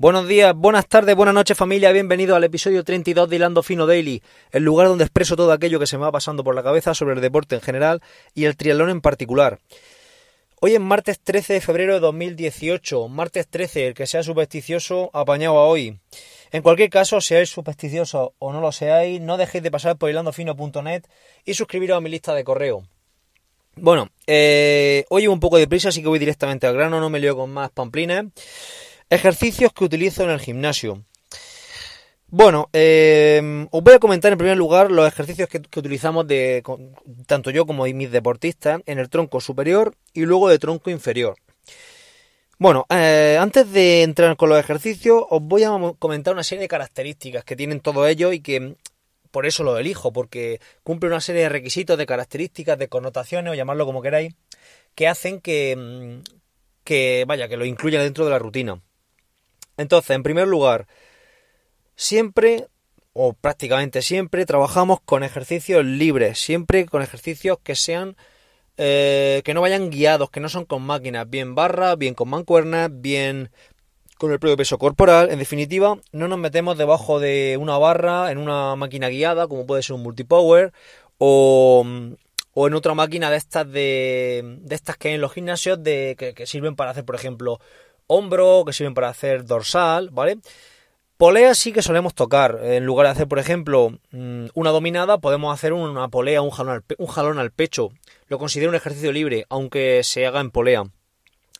Buenos días, buenas tardes, buenas noches familia, bienvenido al episodio 32 de Hilando Fino Daily, el lugar donde expreso todo aquello que se me va pasando por la cabeza sobre el deporte en general y el triatlón en particular. Hoy es martes 13 de febrero de 2018, martes 13, el que sea supersticioso, apañado a hoy. En cualquier caso, seáis supersticioso o no lo seáis, no dejéis de pasar por hilandofino.net y suscribiros a mi lista de correo. Bueno, eh, hoy un poco de prisa, así que voy directamente al grano, no me lío con más pamplines. Ejercicios que utilizo en el gimnasio. Bueno, eh, os voy a comentar en primer lugar los ejercicios que, utilizamos de, tanto yo como mis deportistas en el tronco superior y luego de tronco inferior. Bueno, eh, antes de entrar con los ejercicios, os voy a comentar una serie de características que tienen todos ellos y que por eso lo elijo, porque cumple una serie de requisitos, de características, de connotaciones o llamarlo como queráis, que hacen que, mm, que vaya, que lo incluya dentro de la rutina. Entonces, en primer lugar, siempre o prácticamente siempre trabajamos con ejercicios libres, siempre con ejercicios que sean eh, que no vayan guiados, que no son con máquinas, bien barra, bien con mancuernas, bien con el propio peso corporal. En definitiva, no nos metemos debajo de una barra en una máquina guiada, como puede ser un multipower o, o en otra máquina de estas de, estas que hay en los gimnasios de, que sirven para hacer, por ejemplo, hombro, que sirven para hacer dorsal, ¿vale? Polea sí que solemos tocar. En lugar de hacer, por ejemplo, mm, una dominada, podemos hacer una polea, un jalón, al un jalón al, pecho. Lo considero un ejercicio libre, aunque se haga en polea.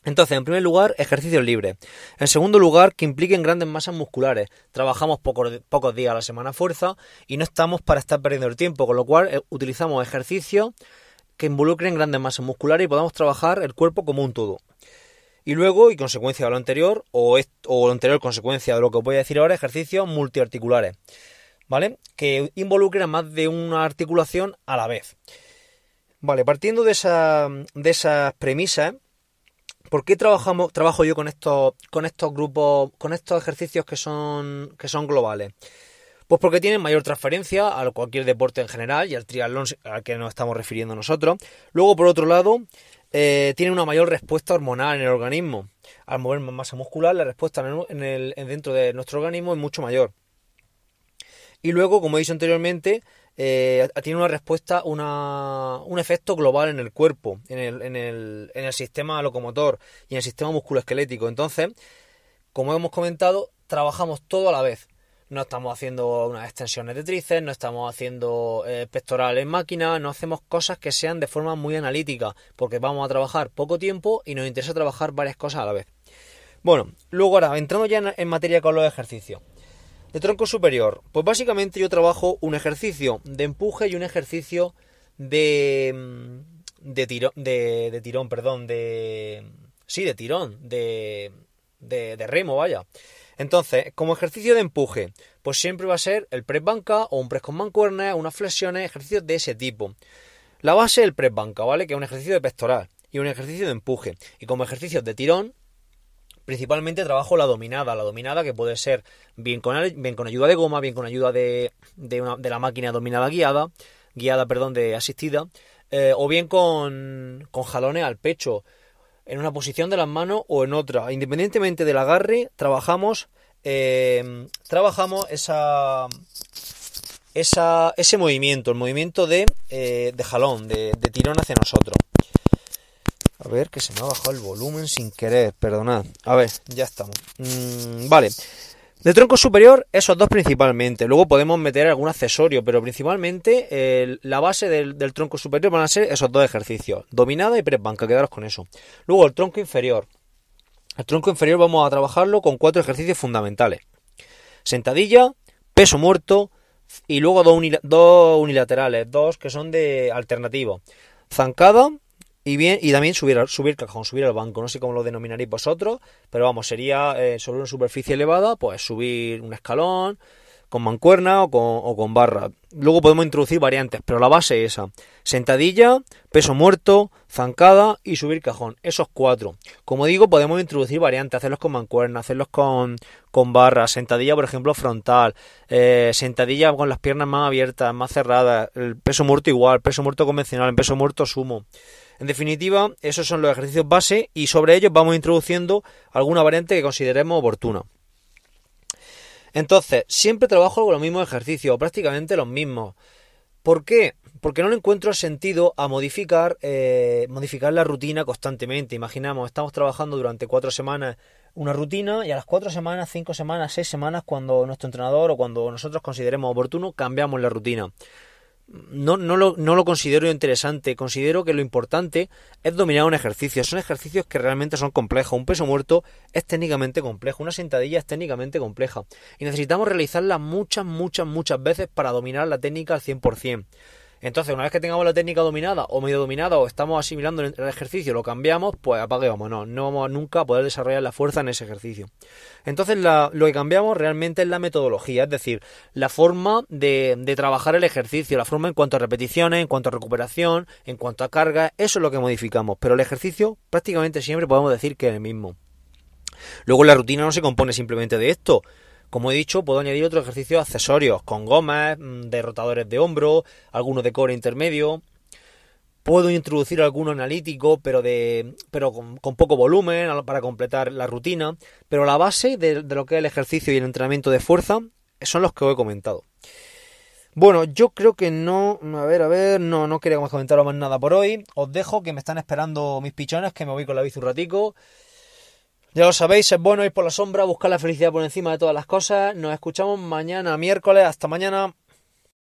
Entonces, en primer lugar, ejercicios libre En segundo lugar, que impliquen grandes masas musculares. Trabajamos pocos, días a la semana fuerza y no estamos para estar perdiendo el tiempo, con lo cual eh, utilizamos ejercicios que involucren grandes masas musculares y podamos trabajar el cuerpo como un todo. Y luego, y consecuencia de lo anterior, o, o lo anterior consecuencia de lo que os voy a decir ahora, ejercicios multiarticulares, ¿vale? Que involucran más de una articulación a la vez. Vale, partiendo de, esa, de esas premisas, ¿por qué trabajamos, trabajo yo con estos, con estos grupos, con estos ejercicios que son, que son globales? Pues porque tienen mayor transferencia a cualquier deporte en general y al triatlón al que nos estamos refiriendo nosotros. Luego, por otro lado, eh, tiene una mayor respuesta hormonal en el organismo. Al mover más masa muscular, la respuesta en dentro de nuestro organismo es mucho mayor. Y luego, como he dicho anteriormente, eh, tiene una respuesta, un efecto global en el cuerpo, en el, en el sistema locomotor y en el sistema musculoesquelético. Entonces, como hemos comentado, trabajamos todo a la vez no estamos haciendo unas extensiones de tríceps, no estamos haciendo eh, pectorales en máquina, no hacemos cosas que sean de forma muy analítica, porque vamos a trabajar poco tiempo y nos interesa trabajar varias cosas a la vez. Bueno, luego ahora, entrando ya en, materia con los ejercicios. De tronco superior, pues básicamente yo trabajo un ejercicio de empuje y un ejercicio de. Mm, de, de, tirón, perdón, de. sí, de tirón, de, de, de remo, vaya. Entonces, como ejercicio de empuje, pues siempre va a ser el press banca o un press con mancuerna, unas flexiones, ejercicios de ese tipo. La base es el press banca, ¿vale? Que es un ejercicio de pectoral y un ejercicio de empuje. Y como ejercicios de tirón, principalmente trabajo la dominada, la dominada que puede ser bien con, bien con ayuda de goma, bien con ayuda de, la máquina dominada guiada, guiada, perdón, de asistida, eh, o bien con, con jalones al pecho, en una posición de las manos o en otra. Independientemente del agarre, trabajamos, eh, trabajamos esa, esa, ese movimiento, el movimiento de, eh, de jalón, de, tirón hacia nosotros. A ver, que se me ha bajado el volumen sin querer, perdonad. A ver, ya estamos. Mm, vale. De tronco superior, esos dos principalmente. Luego podemos meter algún accesorio, pero principalmente la base del, tronco superior van a ser esos dos ejercicios. Dominada y press banca, quedaros con eso. Luego el tronco inferior. El tronco inferior vamos a trabajarlo con cuatro ejercicios fundamentales. Sentadilla, peso muerto y luego dos, dos unilaterales, dos que son de alternativo. Zancada, y, bien, y también subir, subir cajón, subir al banco, no sé cómo lo denominaréis vosotros, pero vamos, sería eh, sobre una superficie elevada, pues subir un escalón con mancuerna o con, o con barra. Luego podemos introducir variantes, pero la base es esa. Sentadilla, peso muerto, zancada y subir cajón. Esos cuatro. Como digo, podemos introducir variantes, hacerlos con mancuerna, hacerlos con, con barra, sentadilla, por ejemplo, frontal, eh, sentadilla con las piernas más abiertas, más cerradas, el peso muerto igual, peso muerto convencional, el peso muerto sumo. En definitiva, esos son los ejercicios base y sobre ellos vamos introduciendo alguna variante que consideremos oportuna. Entonces, siempre trabajo con los mismos ejercicios, prácticamente los mismos. ¿Por qué? Porque no le encuentro sentido a modificar, eh, modificar la rutina constantemente. Imaginamos, estamos trabajando durante cuatro semanas una rutina y a las cuatro semanas, cinco semanas, seis semanas, cuando nuestro entrenador o cuando nosotros consideremos oportuno, cambiamos la rutina no, no, lo, no lo considero interesante. Considero que lo importante es dominar un ejercicio. Son ejercicios que realmente son complejos. Un peso muerto es técnicamente complejo. Una sentadilla es técnicamente compleja. Y necesitamos realizarla muchas, muchas, muchas veces para dominar la técnica al 100%. Entonces, una vez que tengamos la técnica dominada o medio dominada o estamos asimilando el ejercicio, lo cambiamos, pues apaguemos, no, no vamos nunca a poder desarrollar la fuerza en ese ejercicio. Entonces, lo que cambiamos realmente es la metodología, es decir, la forma de, de trabajar el ejercicio, la forma en cuanto a repeticiones, en cuanto a recuperación, en cuanto a carga, eso es lo que modificamos, pero el ejercicio prácticamente siempre podemos decir que es el mismo. Luego la rutina no se compone simplemente de esto, como he dicho, puedo añadir otros ejercicios accesorios, con gomas, mm, derrotadores de hombro, algunos de core intermedio. Puedo introducir alguno analítico, pero, de, pero con, poco volumen para completar la rutina. Pero la base de, lo que es el ejercicio y el entrenamiento de fuerza son los que os he comentado. Bueno, yo creo que no. A ver, a ver, no, no quería comentaros más nada por hoy. Os dejo que me están esperando mis pichones, que me voy con la bici un ratico. Ya lo sabéis, es bueno ir por la sombra, buscar la felicidad por encima de todas las cosas. Nos escuchamos mañana, miércoles. Hasta mañana.